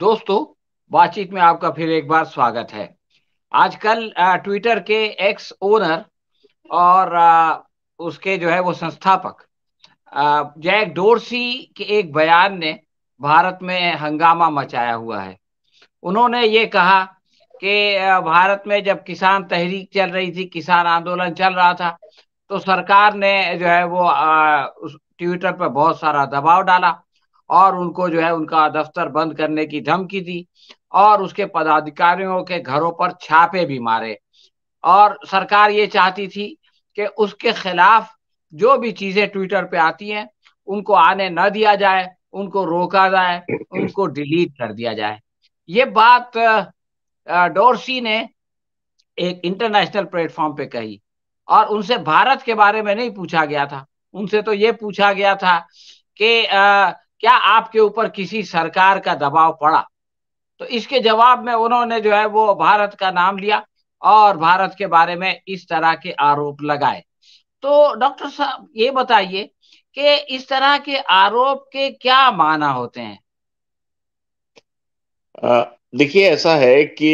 दोस्तों बातचीत में आपका फिर एक बार स्वागत है आजकल ट्विटर के एक्स ओनर और आ, उसके जो है वो संस्थापक जैक डोरसी के एक बयान ने भारत में हंगामा मचाया हुआ है उन्होंने ये कहा कि भारत में जब किसान तहरीक चल रही थी किसान आंदोलन चल रहा था तो सरकार ने जो है वो ट्विटर पर बहुत सारा दबाव डाला और उनको जो है उनका दफ्तर बंद करने की धमकी दी और उसके पदाधिकारियों के घरों पर छापे भी मारे और सरकार ये चाहती थी कि उसके खिलाफ जो भी चीजें ट्विटर पे आती हैं उनको आने न दिया जाए उनको रोका जाए उनको डिलीट कर दिया जाए ये बात डोरसी ने एक इंटरनेशनल प्लेटफॉर्म पे कही और उनसे भारत के बारे में नहीं पूछा गया था उनसे तो ये पूछा गया था कि क्या आपके ऊपर किसी सरकार का दबाव पड़ा तो इसके जवाब में उन्होंने जो है वो भारत का नाम लिया और भारत के बारे में इस तरह के आरोप लगाए तो डॉक्टर साहब ये बताइए कि इस तरह के आरोप के क्या माना होते हैं देखिए ऐसा है कि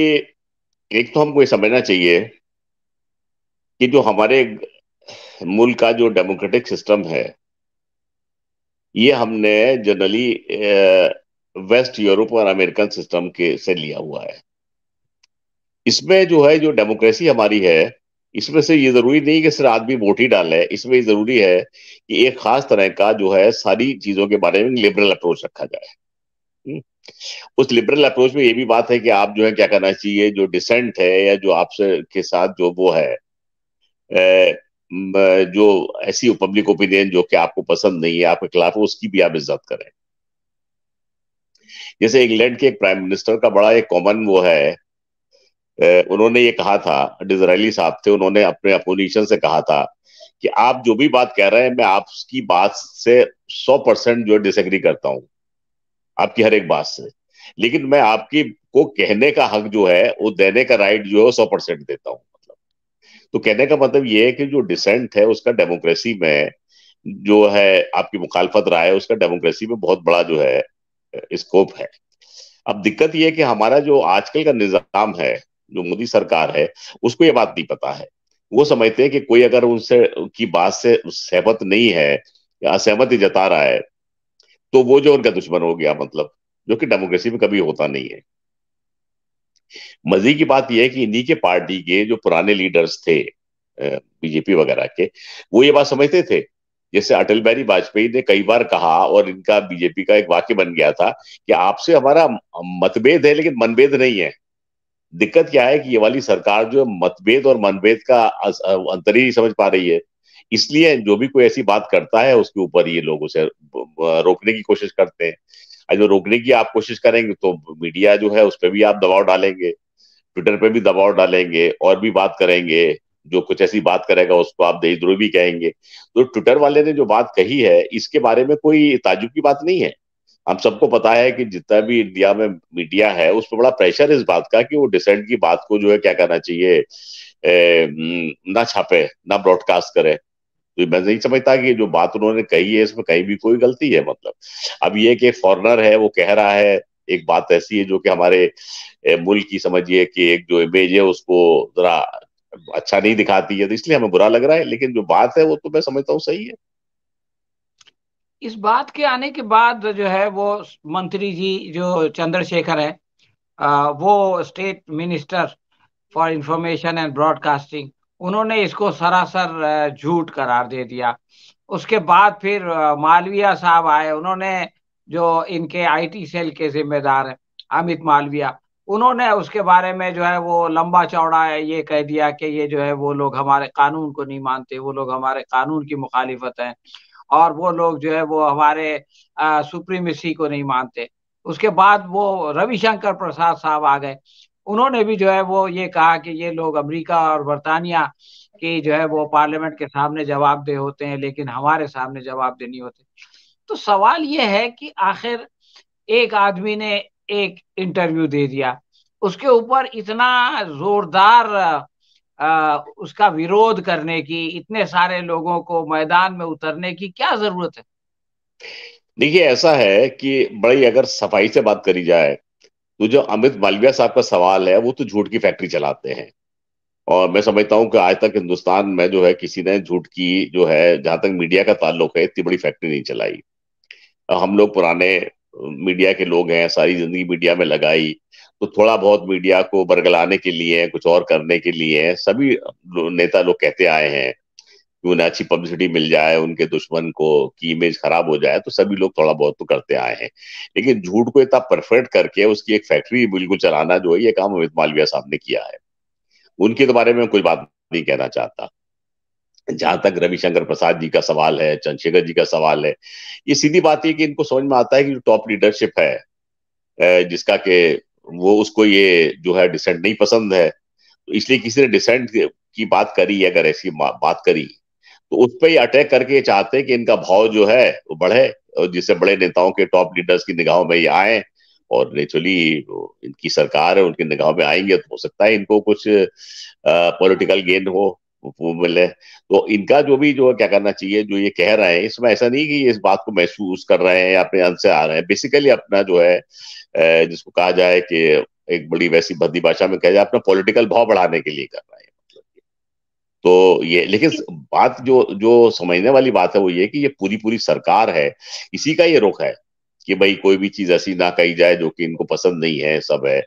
एक तो हमको ये समझना चाहिए कि जो हमारे मुल्क का जो डेमोक्रेटिक सिस्टम है ये हमने जनरली वेस्ट यूरोप और अमेरिकन सिस्टम के से लिया हुआ है इसमें जो है जो डेमोक्रेसी हमारी है इसमें से ये जरूरी नहीं कि सिर्फ आदमी वोट ही डाले इसमें जरूरी है कि एक खास तरह का जो है सारी चीजों के बारे में लिबरल अप्रोच रखा जाए हम्म। उस लिबरल अप्रोच में ये भी बात है कि आप जो है क्या करना चाहिए जो डिसेंट है या जो आपसे के साथ जो वो है जो ऐसी पब्लिक ओपिनियन जो कि आपको पसंद नहीं है आपके खिलाफ उसकी भी आप इज्जत करें जैसे इंग्लैंड के एक प्राइम मिनिस्टर का बड़ा एक कॉमन वो है उन्होंने ये कहा था डिजराइली साहब थे उन्होंने अपने अपोजिशन से कहा था कि आप जो भी बात कह रहे हैं मैं आपकी बात से सौ परसेंट जो है डिसएग्री करता हूं आपकी हर एक बात से लेकिन मैं आपकी को कहने का हक जो है वो देने का राइट जो है सौ परसेंट देता हूँ तो कहने का मतलब ये है कि जो डिसेंट है उसका डेमोक्रेसी में जो है आपकी मुखालफत राय उसका डेमोक्रेसी में बहुत बड़ा जो है स्कोप है अब दिक्कत यह है कि हमारा जो आजकल का निजाम है जो मोदी सरकार है उसको ये बात नहीं पता है वो समझते हैं कि कोई अगर उनसे की बात से सहमत नहीं है या असहमति जता रहा है तो वो जो उनका दुश्मन हो गया मतलब जो कि डेमोक्रेसी में कभी होता नहीं है मजे की बात यह है कि इन्हीं के पार्टी के जो पुराने लीडर्स थे बीजेपी वगैरह के वो ये बात समझते थे जैसे अटल बिहारी वाजपेयी ने कई बार कहा और इनका बीजेपी का एक वाक्य बन गया था कि आपसे हमारा मतभेद है लेकिन मनभेद नहीं है दिक्कत क्या है कि ये वाली सरकार जो मतभेद और मनभेद का अंतर ही नहीं समझ पा रही है इसलिए जो भी कोई ऐसी बात करता है उसके ऊपर ये लोग उसे रोकने की कोशिश करते हैं जो तो रोकने की आप कोशिश करेंगे तो मीडिया जो है उस पर भी आप दबाव डालेंगे ट्विटर पे भी दबाव डालेंगे और भी बात करेंगे जो कुछ ऐसी बात करेगा उसको आप देशद्रोही भी कहेंगे तो ट्विटर वाले ने जो बात कही है इसके बारे में कोई ताजुब की बात नहीं है हम सबको पता है कि जितना भी इंडिया में मीडिया है उस पर बड़ा प्रेशर इस बात का कि वो डिसेंट की बात को जो है क्या करना चाहिए ए, ना छापे ना ब्रॉडकास्ट करे तो मैं नहीं समझता कि जो बात उन्होंने कही है इसमें कहीं भी कोई गलती है मतलब अब ये कि फॉरनर है वो कह रहा है एक बात ऐसी है जो कि हमारे मुल्क की समझिए कि एक जो इमेज है उसको जरा अच्छा नहीं दिखाती है तो इसलिए हमें बुरा लग रहा है लेकिन जो बात है वो तो मैं समझता हूँ सही है इस बात के आने के बाद जो है वो मंत्री जी जो चंद्रशेखर है आ, वो state minister for information and broadcasting उन्होंने इसको सरासर झूठ करार दे दिया उसके बाद फिर मालविया साहब आए उन्होंने जो इनके आईटी सेल के जिम्मेदार हैं अमित मालविया उन्होंने उसके बारे में जो है वो लंबा चौड़ा है ये कह दिया कि ये जो है वो लोग हमारे कानून को नहीं मानते वो लोग हमारे कानून की मुखालिफत है और वो लोग जो है वो हमारे सुप्रीमेसी को नहीं मानते उसके बाद वो रविशंकर प्रसाद साहब आ गए उन्होंने भी जो है वो ये कहा कि ये लोग अमेरिका और बरतानिया की जो है वो पार्लियामेंट के सामने जवाब दे होते हैं लेकिन हमारे सामने जवाब देनी होते तो सवाल ये है कि आखिर एक आदमी ने एक इंटरव्यू दे दिया उसके ऊपर इतना जोरदार उसका विरोध करने की इतने सारे लोगों को मैदान में उतरने की क्या जरूरत है देखिए ऐसा है कि बड़ी अगर सफाई से बात करी जाए तो जो अमित मालविया साहब का सवाल है वो तो झूठ की फैक्ट्री चलाते हैं और मैं समझता हूँ कि आज तक हिंदुस्तान में जो है किसी ने झूठ की जो है जहां तक मीडिया का ताल्लुक है इतनी बड़ी फैक्ट्री नहीं चलाई हम लोग पुराने मीडिया के लोग हैं सारी जिंदगी मीडिया में लगाई तो थोड़ा बहुत मीडिया को बरगलाने के लिए कुछ और करने के लिए सभी नेता लोग कहते आए हैं उन्हें अच्छी पब्लिसिटी मिल जाए उनके दुश्मन को की इमेज खराब हो जाए तो सभी लोग थोड़ा बहुत तो करते आए हैं लेकिन झूठ को इतना परफेक्ट करके उसकी एक फैक्ट्री बिल्कुल चलाना जो है ये काम अमित मालविया साहब ने किया है उनके बारे में कुछ बात नहीं कहना चाहता जहां तक रविशंकर प्रसाद जी का सवाल है चंद्रशेखर जी का सवाल है ये सीधी बात है कि इनको समझ में आता है कि जो टॉप लीडरशिप है जिसका के वो उसको ये जो है डिसेंट नहीं पसंद है तो इसलिए किसी ने डिसेंट की बात करी अगर ऐसी बात करी तो उस पर ही अटैक करके ये चाहते हैं कि इनका भाव जो है वो बढ़े और जिससे बड़े नेताओं के टॉप लीडर्स की निगाहों में ये आए और नेचुरली इनकी सरकार है उनकी निगाह में आएंगे तो हो सकता है इनको कुछ पॉलिटिकल गेन हो वो मिले तो इनका जो भी जो क्या करना चाहिए जो ये कह रहे हैं इसमें ऐसा नहीं कि इस बात को महसूस कर रहे हैं या अपने अंत से आ रहे हैं बेसिकली अपना जो है जिसको कहा जाए कि एक बड़ी वैसी भद्दी भाषा में कह जाए अपना पॉलिटिकल भाव बढ़ाने के लिए कर रहे हैं तो ये लेकिन बात जो जो समझने वाली बात है वो ये कि ये पूरी पूरी सरकार है इसी का ये रुख है कि भाई कोई भी चीज ऐसी ना कही जाए जो कि इनको पसंद नहीं है सब है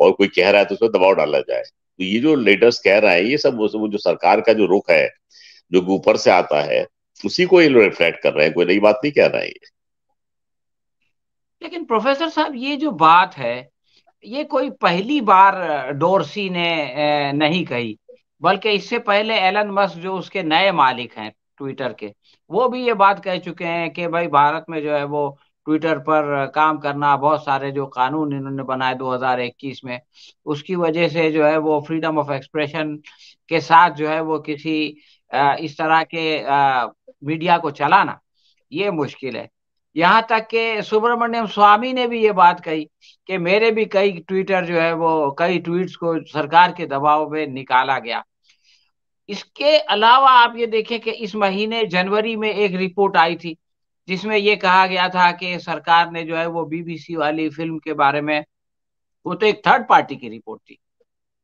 और कोई कह रहा है तो उसमें दबाव डाला जाए तो ये जो लीडर्स कह रहे हैं ये सब वो जो सरकार का जो रुख है जो ऊपर से आता है उसी को ये रिफ्लेक्ट कर रहे हैं कोई नई बात नहीं कह रहा है ये लेकिन प्रोफेसर साहब ये जो बात है ये कोई पहली बार डोरसी ने नहीं कही बल्कि इससे पहले एलन मस्क जो उसके नए मालिक हैं ट्विटर के वो भी ये बात कह चुके हैं कि भाई भारत में जो है वो ट्विटर पर काम करना बहुत सारे जो कानून इन्होंने बनाए 2021 में उसकी वजह से जो है वो फ्रीडम ऑफ एक्सप्रेशन के साथ जो है वो किसी इस तरह के मीडिया को चलाना ये मुश्किल है यहाँ तक के सुब्रमण्यम स्वामी ने भी ये बात कही कि मेरे भी कई ट्विटर जो है वो कई ट्वीट्स को सरकार के दबाव में निकाला गया इसके अलावा आप ये देखें कि इस महीने जनवरी में एक रिपोर्ट आई थी जिसमें ये कहा गया था कि सरकार ने जो है वो बीबीसी वाली फिल्म के बारे में वो तो एक थर्ड पार्टी की रिपोर्ट थी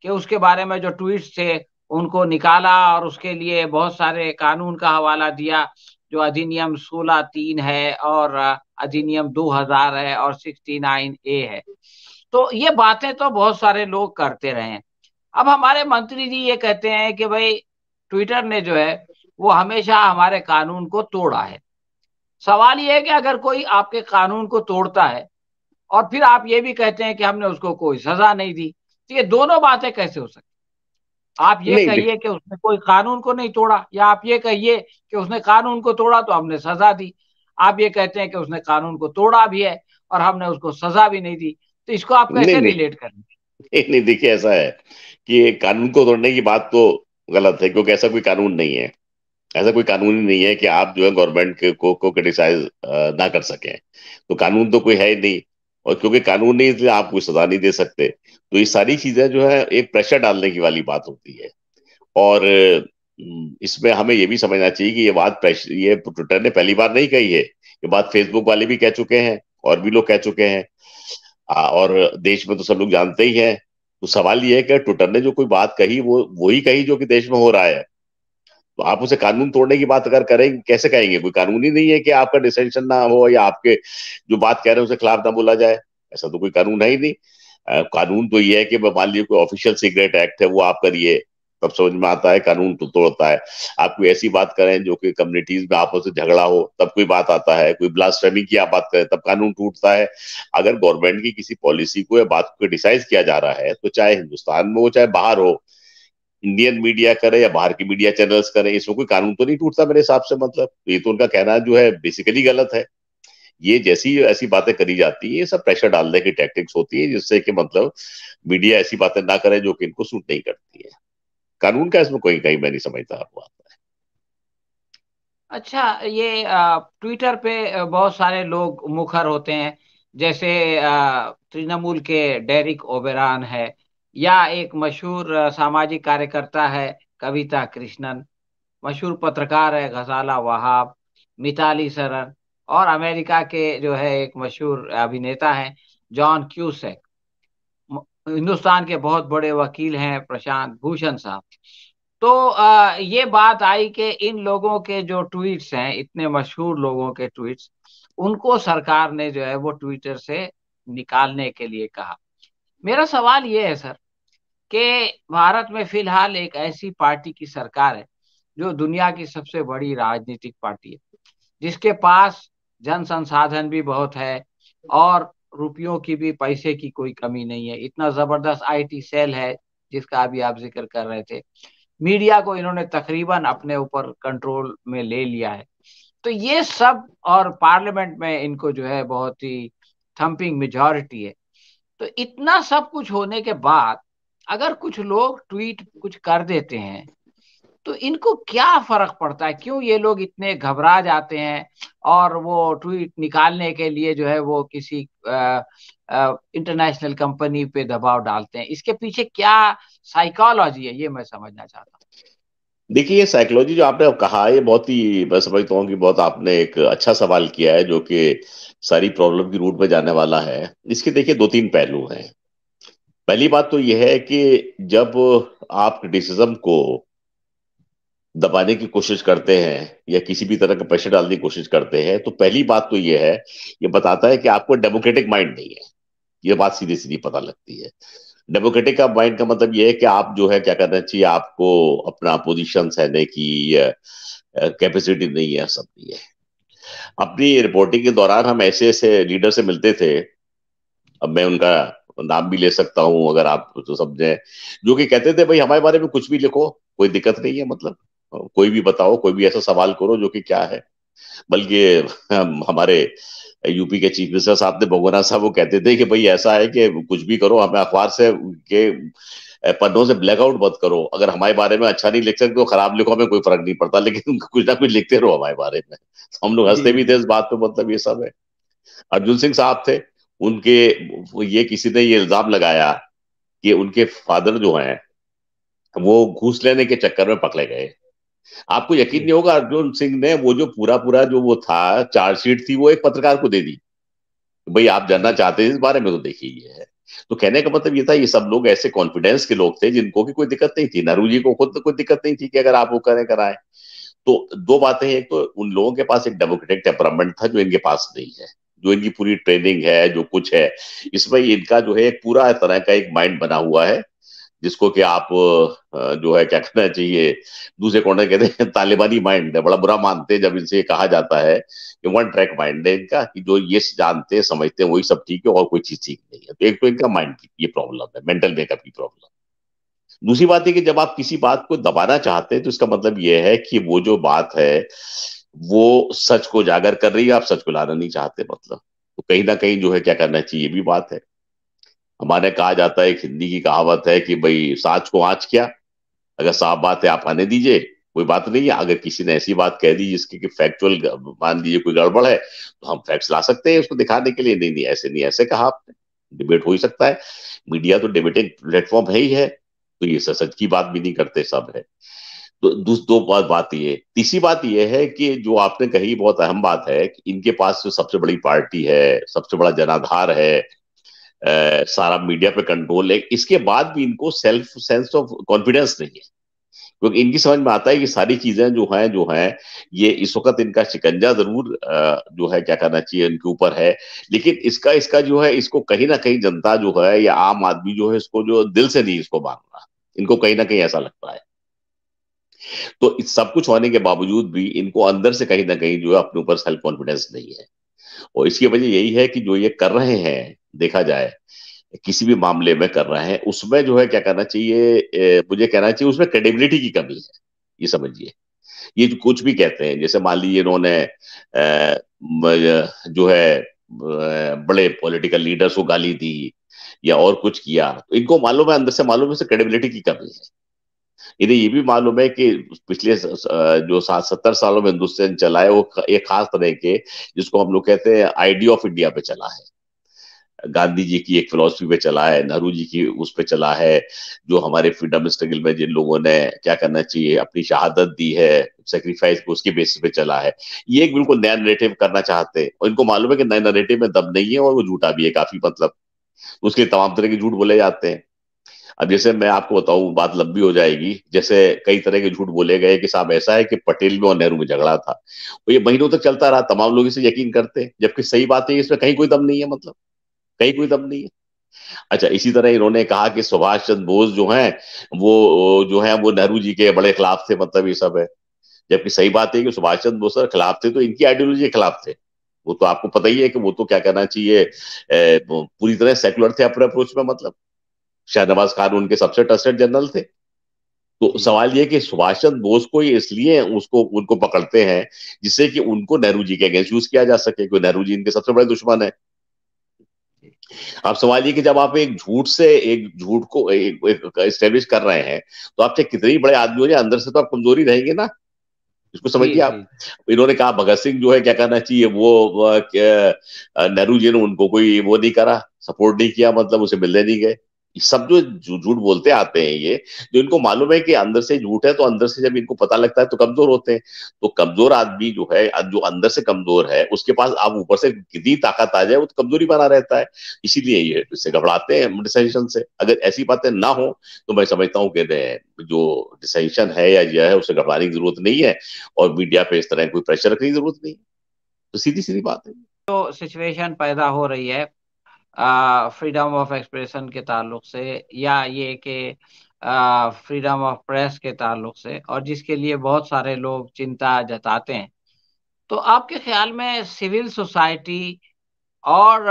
कि उसके बारे में जो ट्वीट थे उनको निकाला और उसके लिए बहुत सारे कानून का हवाला दिया जो अधिनियम सोलह तीन है और अधिनियम दो हजार है और सिक्सटी नाइन ए है तो ये बातें तो बहुत सारे लोग करते रहे हैं अब हमारे मंत्री जी ये कहते हैं कि भाई ट्विटर ने जो है वो हमेशा हमारे कानून को तोड़ा है सवाल ये है कि अगर कोई आपके कानून को तोड़ता है और फिर आप ये भी कहते हैं कि हमने उसको कोई सजा नहीं दी तो ये दोनों बातें कैसे हो सकती आप ये कहिए कि उसने कोई कानून को नहीं तोड़ा या आप ये कहिए कि उसने कानून को तोड़ा तो हमने सजा दी आप ये कहते हैं कि उसने कानून को तोड़ा भी है और हमने उसको सजा भी नहीं दी तो इसको आप कैसे रिलेट करेंगे नहीं नहीं देखिए ऐसा है कि कानून को तोड़ने की बात तो गलत है क्योंकि ऐसा कोई कानून नहीं है ऐसा कोई कानून ही नहीं है कि आप जो है गवर्नमेंट को को क्रिटिसाइज ना कर सके तो कानून तो कोई है ही नहीं और क्योंकि कानून नहीं इसलिए आप कोई सजा नहीं दे सकते तो ये सारी चीजें जो है एक प्रेशर डालने की वाली बात होती है और इसमें हमें ये भी समझना चाहिए कि ये बात प्रेशर ये ट्विटर ने पहली बार नहीं कही है ये बात फेसबुक वाले भी कह चुके हैं और भी लोग कह चुके हैं और देश में तो सब लोग जानते ही हैं तो सवाल ये है कि ट्विटर ने जो कोई बात कही वो वही कही जो कि देश में हो रहा है तो आप उसे कानून तोड़ने की बात अगर करें कैसे कहेंगे कोई कानून ही नहीं है कि आपका डिसेंशन ना हो या आपके जो बात कह रहे हैं उसके खिलाफ ना बोला जाए ऐसा तो कोई कानून है ही नहीं कानून तो ये है कि मान लीजिए कोई ऑफिशियल सिगरेट एक्ट है वो आप करिए तब समझ में आता है कानून तो तोड़ता है आप कोई ऐसी बात करें जो कि कम्युनिटीज में आपस में झगड़ा हो तब कोई बात आता है कोई ब्लास्टमी की आप बात करें तब कानून टूटता है अगर गवर्नमेंट की किसी पॉलिसी को या बात को डिसाइड किया जा रहा है तो चाहे हिंदुस्तान में हो चाहे बाहर हो इंडियन मीडिया करे या बाहर की मीडिया चैनल्स करें इसमें कोई कानून तो नहीं टूटता मेरे हिसाब से मतलब ये तो उनका कहना जो है बेसिकली गलत है ये जैसी ऐसी बातें करी जाती है ये सब प्रेशर डालने की टैक्टिक्स होती है जिससे कि मतलब मीडिया ऐसी बातें ना करे जो कि इनको सूट नहीं करती है कानून का इसमें कोई कहीं मैं नहीं समझता बात अच्छा ये ट्विटर पे बहुत सारे लोग मुखर होते हैं जैसे तृणमूल के डेरिक ओबेरान है या एक मशहूर सामाजिक कार्यकर्ता है कविता कृष्णन मशहूर पत्रकार है घसाला वहाब मिताली सरन और अमेरिका के जो है एक मशहूर अभिनेता हैं जॉन क्यूसेक हिंदुस्तान के बहुत बड़े वकील हैं प्रशांत भूषण साहब तो आ, ये बात आई कि इन लोगों के जो ट्वीट्स हैं इतने मशहूर लोगों के ट्वीट्स उनको सरकार ने जो है वो ट्विटर से निकालने के लिए कहा मेरा सवाल ये है सर कि भारत में फिलहाल एक ऐसी पार्टी की सरकार है जो दुनिया की सबसे बड़ी राजनीतिक पार्टी है जिसके पास जन संसाधन भी बहुत है और रुपयों की भी पैसे की कोई कमी नहीं है इतना जबरदस्त आईटी सेल है जिसका अभी आप जिक्र कर रहे थे मीडिया को इन्होंने तकरीबन अपने ऊपर कंट्रोल में ले लिया है तो ये सब और पार्लियामेंट में इनको जो है बहुत ही थम्पिंग मेजोरिटी है तो इतना सब कुछ होने के बाद अगर कुछ लोग ट्वीट कुछ कर देते हैं तो इनको क्या फर्क पड़ता है क्यों ये लोग इतने घबरा जाते हैं और वो ट्वीट निकालने के लिए जो है वो किसी इंटरनेशनल कंपनी पे दबाव डालते हैं इसके पीछे क्या साइकोलॉजी है ये मैं समझना चाहता हूँ देखिए ये साइकोलॉजी जो आपने कहा ये बहुत ही मैं समझता हूँ कि बहुत आपने एक अच्छा सवाल किया है जो कि सारी प्रॉब्लम की रूट में जाने वाला है इसके देखिए दो तीन पहलू हैं पहली बात तो यह है कि जब आप क्रिटिसिज्म को दबाने की कोशिश करते हैं या किसी भी तरह का प्रेशर डालने की कोशिश करते हैं तो पहली बात तो यह है ये बताता है कि आपको डेमोक्रेटिक माइंड नहीं है ये बात सीधी सीधी पता लगती है डेमोक्रेटिक का माइंड का मतलब ये है कि आप जो है क्या कहना चाहिए आपको अपना पोजिशन सहने की कैपेसिटी नहीं है सब नहीं है अपनी रिपोर्टिंग के दौरान हम ऐसे ऐसे लीडर से मिलते थे अब मैं उनका नाम भी ले सकता हूं अगर आप तो समझे जो कि कहते थे भाई हमारे बारे में कुछ भी लिखो कोई दिक्कत नहीं है मतलब कोई भी बताओ कोई भी ऐसा सवाल करो जो कि क्या है बल्कि हमारे यूपी के चीफ मिनिस्टर साहब ने बंगोना साहब वो कहते थे कि भाई ऐसा है कि कुछ भी करो हमें अखबार से के पन्नों से ब्लैकआउट मत करो अगर हमारे बारे में अच्छा नहीं लिख सकते तो खराब लिखो हमें कोई फर्क नहीं पड़ता लेकिन कुछ ना कुछ लिखते रहो हमारे बारे में तो हम लोग हंसते भी थे इस बात पे मतलब ये सब है अर्जुन सिंह साहब थे उनके ये किसी ने ये इल्जाम लगाया कि उनके फादर जो हैं वो घूस लेने के चक्कर में पकड़े गए आपको यकीन नहीं होगा अर्जुन सिंह ने वो जो पूरा पूरा जो वो था चार्जशीट थी वो एक पत्रकार को दे दी भाई आप जानना चाहते हैं इस बारे में तो देखिए ये है तो कहने का मतलब ये था ये सब लोग ऐसे कॉन्फिडेंस के लोग थे जिनको की कोई दिक्कत नहीं थी नहरू जी को खुद कोई दिक्कत नहीं थी कि अगर आप वो करें कराएं तो दो बातें एक तो उन लोगों के पास एक डेमोक्रेटिक टेम्परामेंट था जो इनके पास नहीं है जो इनकी पूरी ट्रेनिंग है जो कुछ है इसमें इनका जो है एक पूरा तरह का एक माइंड बना हुआ है जिसको कि आप जो है क्या कहना चाहिए दूसरे कॉर्नर कहते हैं तालिबानी माइंड है बड़ा बुरा मानते हैं जब इनसे कहा जाता है कि वन ट्रैक माइंड है इनका कि जो ये जानते हैं समझते हैं वही सब ठीक है और कोई चीज ठीक नहीं है तो एक तो इनका माइंड की ये प्रॉब्लम है मेंटल मेकअप की प्रॉब्लम दूसरी बात है कि जब आप किसी बात को दबाना चाहते हैं तो इसका मतलब यह है कि वो जो बात है वो सच को जागर कर रही है आप सच को लाना नहीं चाहते मतलब तो कहीं ना कहीं जो है क्या करना चाहिए ये भी बात है हमारे कहा जाता है एक हिंदी की कहावत है कि भाई साँच को आँच क्या अगर साफ बात है आप आने दीजिए कोई बात नहीं है अगर किसी ने ऐसी बात कह दी जिसकी कि फैक्चुअल मान लीजिए कोई गड़बड़ है तो हम फैक्ट्स ला सकते हैं उसको दिखाने के लिए नहीं नहीं ऐसे नहीं ऐसे कहा आपने डिबेट हो ही सकता है मीडिया तो डिबेटिंग प्लेटफॉर्म है ही है तो ये सच की बात भी नहीं करते सब है तो दो, दो बात बात ये तीसरी बात यह है कि जो आपने कही बहुत अहम बात है कि इनके पास जो सबसे बड़ी पार्टी है सबसे बड़ा जनाधार है आ, सारा मीडिया पे कंट्रोल है इसके बाद भी इनको सेल्फ सेंस ऑफ कॉन्फिडेंस नहीं है क्योंकि इनकी समझ में आता है कि सारी चीजें जो हैं जो हैं ये इस वक्त इनका शिकंजा जरूर जो है क्या कहना चाहिए इनके ऊपर है लेकिन इसका इसका जो है इसको कहीं ना कहीं जनता जो है या आम आदमी जो है इसको जो दिल से नहीं इसको रहा इनको कहीं ना कहीं ऐसा लगता है तो इस सब कुछ होने के बावजूद भी इनको अंदर से कहीं ना कहीं जो है अपने ऊपर सेल्फ कॉन्फिडेंस नहीं है और इसकी वजह यही है कि जो ये कर रहे हैं देखा जाए किसी भी मामले में कर रहे हैं उसमें जो है क्या कहना चाहिए मुझे कहना चाहिए उसमें क्रेडिबिलिटी की कमी है ये समझिए ये कुछ भी कहते हैं जैसे मान लीजिए इन्होंने जो है बड़े पॉलिटिकल लीडर्स को गाली दी या और कुछ किया तो इनको मालूम है अंदर से मालूम है क्रेडिबिलिटी की कमी है इन्हें ये भी मालूम है कि पिछले जो सात सत्तर सालों में हिंदुस्तान चला है वो एक खास तरह के जिसको हम लोग कहते हैं आइडिया ऑफ इंडिया पे चला है गांधी जी की एक फिलोसफी पे चला है नेहरू जी की उस पे चला है जो हमारे फ्रीडम स्ट्रगल में जिन लोगों ने क्या करना चाहिए अपनी शहादत दी है सेक्रीफाइस को उसके बेसिस पे चला है ये एक बिल्कुल नया नरेटिव करना चाहते हैं और इनको मालूम है कि नए नरेटिव में दम नहीं है और वो झूठा भी है काफी मतलब उसके तमाम तरह के झूठ बोले जाते हैं अब जैसे मैं आपको बताऊं बात लंबी हो जाएगी जैसे कई तरह के झूठ बोले गए कि साहब ऐसा है कि पटेल में और नेहरू में झगड़ा था ये महीनों तक चलता रहा तमाम लोग इसे यकीन करते जबकि सही बात है इसमें कहीं कोई दम नहीं है मतलब कहीं कोई दम नहीं है अच्छा इसी तरह इन्होंने कहा कि सुभाष चंद्र बोस जो हैं वो जो है वो नेहरू जी के बड़े खिलाफ थे मतलब ये सब है जबकि सही बात है कि सुभाष चंद्र बोस खिलाफ थे तो इनकी आइडियोलॉजी के खिलाफ थे वो तो आपको पता ही है कि वो तो क्या कहना चाहिए पूरी तरह सेकुलर थे अपने अप्रोच में मतलब शाहनवाज खान उनके सबसे ट्रस्टेड जनरल थे तो सवाल ये कि सुभाष चंद्र बोस को इसलिए उसको उनको पकड़ते हैं जिससे कि उनको नेहरू जी के अगेंस्ट यूज किया जा सके क्योंकि नेहरू जी इनके सबसे बड़े दुश्मन है आप समझिए कि जब आप एक झूठ से एक झूठ को स्टेब्लिश कर रहे हैं तो आप चाहे कितने बड़े आदमी हो जाए अंदर से तो आप कमजोरी रहेंगे ना इसको समझिए आप इन्होंने कहा भगत सिंह जो है क्या करना चाहिए वो नेहरू जी ने उनको कोई वो नहीं करा सपोर्ट नहीं किया मतलब उसे मिलने नहीं गए सब जो झूठ बोलते आते हैं ये जो इनको मालूम है कि अंदर से झूठ है तो अंदर से जब इनको पता लगता है तो कमजोर होते हैं तो कमजोर आदमी जो है जो अंदर से कमजोर है उसके पास आप ऊपर से कितनी ताकत आ जाए वो तो कमजोरी बना रहता है इसीलिए ये इससे घबराते हैं डिसेंशन से अगर ऐसी बातें ना हो तो मैं समझता हूँ कि जो डिसेंशन है या यह है उसे घबराने की जरूरत नहीं है और मीडिया पे इस तरह कोई प्रेशर रखने की जरूरत नहीं तो सीधी सीधी बात है जो तो सिचुएशन पैदा हो रही है फ्रीडम ऑफ एक्सप्रेशन के ताल्लुक से या ये कि फ्रीडम ऑफ प्रेस के ताल्लुक से और जिसके लिए बहुत सारे लोग चिंता जताते हैं तो आपके ख्याल में सिविल सोसाइटी और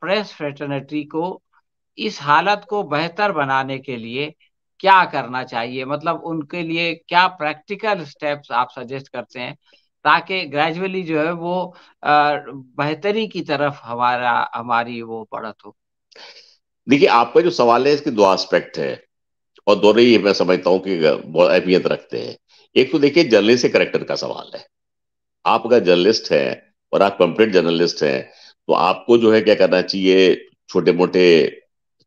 प्रेस फ्रेटर्निटी को इस हालत को बेहतर बनाने के लिए क्या करना चाहिए मतलब उनके लिए क्या प्रैक्टिकल स्टेप्स आप सजेस्ट करते हैं ताकि ग्रेजुअली जो है वो बेहतरी की तरफ हमारा हमारी वो बढ़त हो देखिए आपका जो सवाल है इसके दो एस्पेक्ट है और दोनों ही मैं समझता हूँ कि बहुत अहमियत रखते हैं एक तो देखिए जर्नलिस्ट के करेक्टर का सवाल है आप अगर जर्नलिस्ट हैं और आप कंप्लीट जर्नलिस्ट हैं तो आपको जो है क्या करना चाहिए छोटे मोटे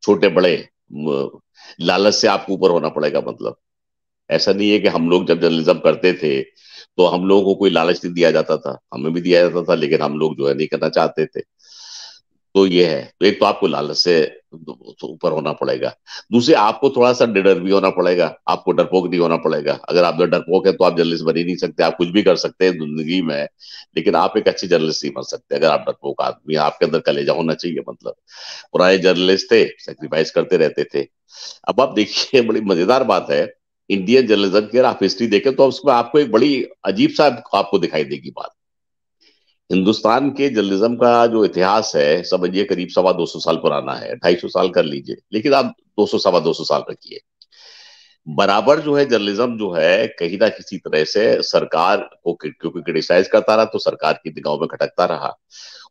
छोटे बड़े लालच से आपको ऊपर होना पड़ेगा मतलब ऐसा नहीं है कि हम लोग जब जर्नलिज्म करते थे तो हम लोगों को कोई लालच नहीं दिया जाता था हमें भी दिया जाता था लेकिन हम लोग जो है नहीं करना चाहते थे तो ये है तो एक तो आपको लालच से तो ऊपर होना पड़ेगा दूसरे आपको थोड़ा सा डिडर भी होना पड़ेगा आपको डरपोक नहीं होना पड़ेगा अगर आप डरपोक है तो आप जर्नलिस्ट बन ही नहीं सकते आप कुछ भी कर सकते हैं जिंदगी में लेकिन आप एक अच्छी जर्नलिस्ट नहीं बन सकते अगर आप डरपोक आदमी आपके अंदर कलेजा होना चाहिए मतलब पुराने जर्नलिस्ट थे सेक्रीफाइस करते रहते थे अब आप देखिए बड़ी मजेदार बात है इंडियन जर्नलिज्म की अगर आप हिस्ट्री देखें तो उसमें आपको एक बड़ी अजीब सा आपको दिखाई देगी बात हिंदुस्तान के जर्नलिज्म का जो इतिहास है समझिए करीब सवा दो साल पुराना है ढाई साल कर लीजिए लेकिन आप दो सौ सवा दो साल रखिए बराबर जो है जर्नलिज्म जो है कहीं ना किसी तरह से सरकार को क्योंकि क्रिटिसाइज करता रहा तो सरकार की निगाहों में खटकता रहा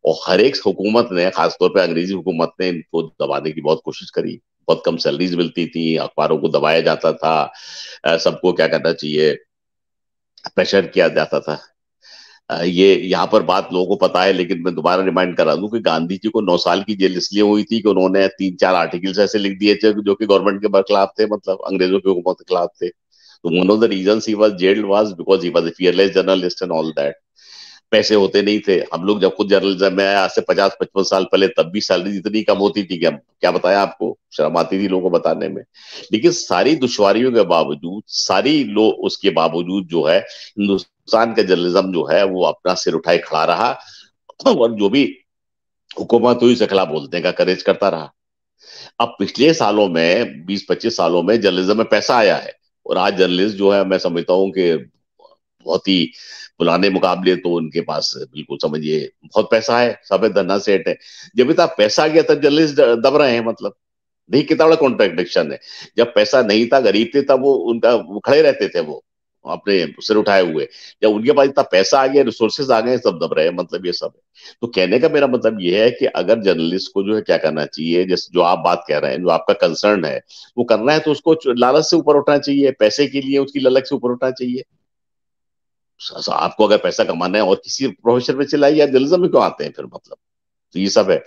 और हर एक हुकूमत ने खासतौर पर अंग्रेजी हुकूमत ने इनको दबाने की बहुत कोशिश करी बहुत कम सैलरीज मिलती थी अखबारों को दबाया जाता था सबको क्या करना चाहिए प्रेशर किया जाता था ये यहाँ पर बात लोगों को पता है लेकिन मैं दोबारा रिमाइंड करा दूं कि गांधी जी को नौ साल की जेल इसलिए हुई थी कि उन्होंने तीन चार आर्टिकल्स ऐसे लिख दिए थे जो कि गवर्नमेंट के खिलाफ थे मतलब अंग्रेजों के हुकूमत के खिलाफ थे तो one of the reason he was jailed was because he was a fearless journalist and all that पैसे होते नहीं थे हम लोग जब खुद जर्नलिज्म में आया आज से पचास पचपन साल पहले तब भी सैलरी इतनी कम होती थी कि हम क्या बताया आपको शर्म आती थी लोगों को बताने में लेकिन सारी दुश्वारियों के बावजूद सारी लोग उसके बावजूद जो है हिंदुस्तान का जर्नलिज्म जो है वो अपना सिर उठाए खड़ा रहा और जो भी हुकूमत हुई उसे खिलाफ बोलने का करेज करता रहा अब पिछले सालों में बीस पच्चीस सालों में जर्नलिज्म में पैसा आया है और आज जर्नलिस्ट जो है मैं समझता हूँ कि बहुत ही पुराने मुकाबले तो उनके पास बिल्कुल समझिए बहुत पैसा है है धना सेट है जब इतना पैसा आ गया तब जर्नलिस्ट दब रहे हैं मतलब नहीं कितना बड़ा कॉन्ट्रडिक्शन है जब पैसा नहीं था गरीब थे तब वो उनका वो खड़े रहते थे वो अपने सिर उठाए हुए जब उनके पास इतना पैसा आ गया रिसोर्सेज आ गए सब दब रहे हैं मतलब ये सब है तो कहने का मेरा मतलब ये है कि अगर जर्नलिस्ट को जो है क्या करना चाहिए जैसे जो आप बात कह रहे हैं जो आपका कंसर्न है वो करना है तो उसको लालच से ऊपर उठना चाहिए पैसे के लिए उसकी ललक से ऊपर उठना चाहिए आपको अगर पैसा कमाना है और किसी प्रोफेशन में या जर्नलिज्म में क्यों आते हैं फिर मतलब तो ये सब है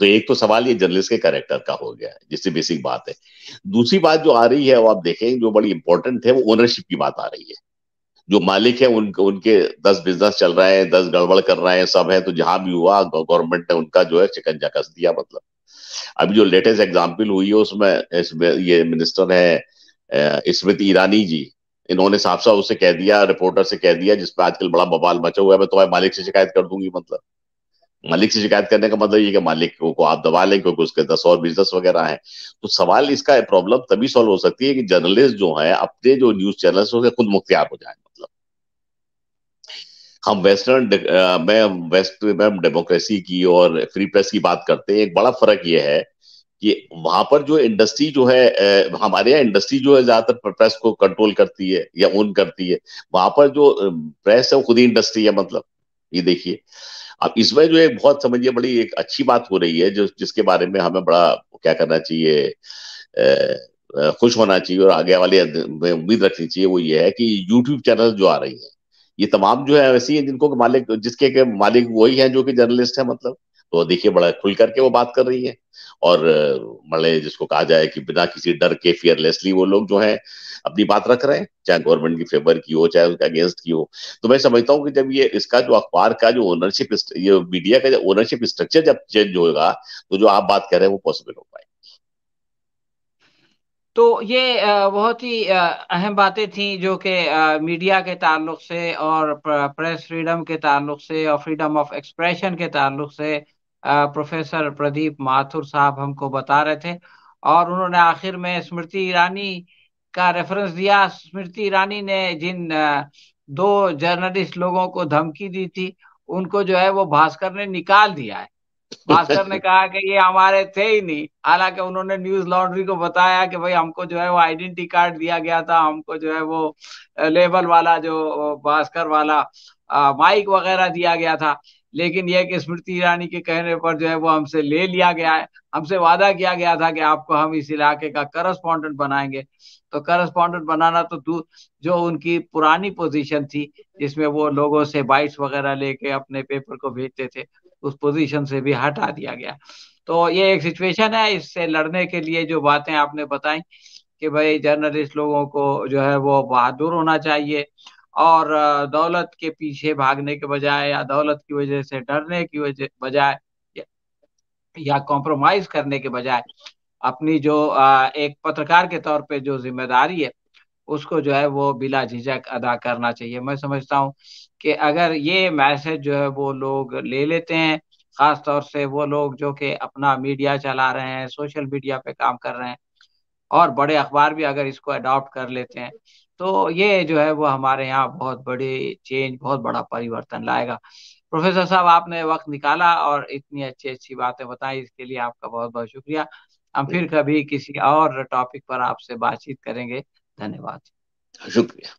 तो एक तो सवाल ये जर्नलिस्ट के कैरेक्टर का हो गया है जिससे बेसिक बात है दूसरी बात जो आ रही है वो आप देखें जो बड़ी इंपॉर्टेंट है वो ओनरशिप की बात आ रही है जो मालिक है उनके उनके दस बिजनेस चल रहे हैं दस गड़बड़ कर रहे हैं सब है तो जहां भी हुआ गवर्नमेंट ने उनका जो है चिकन कस दिया मतलब अभी जो लेटेस्ट एग्जाम्पल हुई है उसमें इसमें ये मिनिस्टर है स्मृति ईरानी जी इन्होंने साफ साफ उसे कह दिया रिपोर्टर से कह दिया जिसमें आजकल बड़ा बवाल मचा हुआ है मैं तुम्हारे तो मालिक से शिकायत कर दूंगी मतलब मालिक से शिकायत करने का मतलब ये कि मालिक को, को आप दबा लें क्योंकि उसके दस और बिजनेस वगैरह हैं तो सवाल इसका प्रॉब्लम तभी सॉल्व हो सकती है कि जर्नलिस्ट जो है अपने जो न्यूज चैनल से खुद मुख्तियार हो जाए मतलब हम वेस्टर्न मैं वेस्ट में डेमोक्रेसी की और फ्री प्रेस की बात करते हैं एक बड़ा फर्क यह है कि वहां पर जो इंडस्ट्री जो है हमारे यहाँ इंडस्ट्री जो है ज्यादातर प्रेस को कंट्रोल करती है या ओन करती है वहां पर जो प्रेस है वो खुद ही इंडस्ट्री है मतलब ये देखिए अब इसमें जो एक बहुत समझिए बड़ी एक अच्छी बात हो रही है जो जिसके बारे में हमें बड़ा क्या करना चाहिए खुश होना चाहिए और आगे वाले उम्मीद रखनी चाहिए वो ये है कि यूट्यूब चैनल जो आ रही है ये तमाम जो है वैसी है जिनको मालिक जिसके के मालिक वही है जो कि जर्नलिस्ट है मतलब तो देखिए बड़ा खुल करके वो बात कर रही है और मले जिसको कहा जाए कि बिना किसी डर के फियरलेसली वो लोग जो है अपनी बात रख रहे हैं चाहे गवर्नमेंट की फेवर की हो चाहे उसके अगेंस्ट की हो तो मैं समझता हूँ कि जब ये इसका जो अखबार का जो ओनरशिप ये मीडिया का ओनरशिप स्ट्रक्चर जब चेंज होगा तो जो आप बात कर रहे हैं वो पॉसिबल हो पाएगी तो ये बहुत ही अहम बातें थी जो कि मीडिया के ताल्लुक से और प्रेस फ्रीडम के ताल्लुक से और फ्रीडम ऑफ एक्सप्रेशन के ताल्लुक से प्रोफेसर प्रदीप माथुर साहब हमको बता रहे थे और उन्होंने आखिर में स्मृति ईरानी का रेफरेंस दिया स्मृति ईरानी ने जिन दो जर्नलिस्ट लोगों को धमकी दी थी उनको जो है वो भास्कर ने निकाल दिया है भास्कर ने कहा कि ये हमारे थे ही नहीं हालांकि उन्होंने न्यूज लॉन्ड्री को बताया कि भाई हमको जो है वो आइडेंटिटी कार्ड दिया गया था हमको जो है वो लेबल वाला जो भास्कर वाला माइक वगैरह दिया गया था लेकिन यह कि स्मृति ईरानी के कहने पर जो है वो हमसे ले लिया गया है हमसे वादा किया गया था कि आपको हम इस इलाके का करस्पॉन्डेंट बनाएंगे तो करस्पॉन्डेंट बनाना तो दूर जो उनकी पुरानी पोजीशन थी जिसमें वो लोगों से बाइट्स वगैरह लेके अपने पेपर को भेजते थे उस पोजीशन से भी हटा दिया गया तो ये एक सिचुएशन है इससे लड़ने के लिए जो बातें आपने बताई कि भाई जर्नलिस्ट लोगों को जो है वो बहादुर होना चाहिए और दौलत के पीछे भागने के बजाय या दौलत की वजह से डरने की वजह बजाय या कॉम्प्रोमाइज करने के बजाय अपनी जो एक पत्रकार के तौर पे जो जिम्मेदारी है उसको जो है वो बिला झिझक अदा करना चाहिए मैं समझता हूँ कि अगर ये मैसेज जो है वो लोग ले लेते हैं खास तौर से वो लोग जो कि अपना मीडिया चला रहे हैं सोशल मीडिया पे काम कर रहे हैं और बड़े अखबार भी अगर इसको अडॉप्ट कर लेते हैं तो ये जो है वो हमारे यहाँ बहुत बड़े चेंज बहुत बड़ा परिवर्तन लाएगा प्रोफेसर साहब आपने वक्त निकाला और इतनी अच्छी अच्छी बातें बताई इसके लिए आपका बहुत बहुत शुक्रिया हम फिर कभी किसी और टॉपिक पर आपसे बातचीत करेंगे धन्यवाद शुक्रिया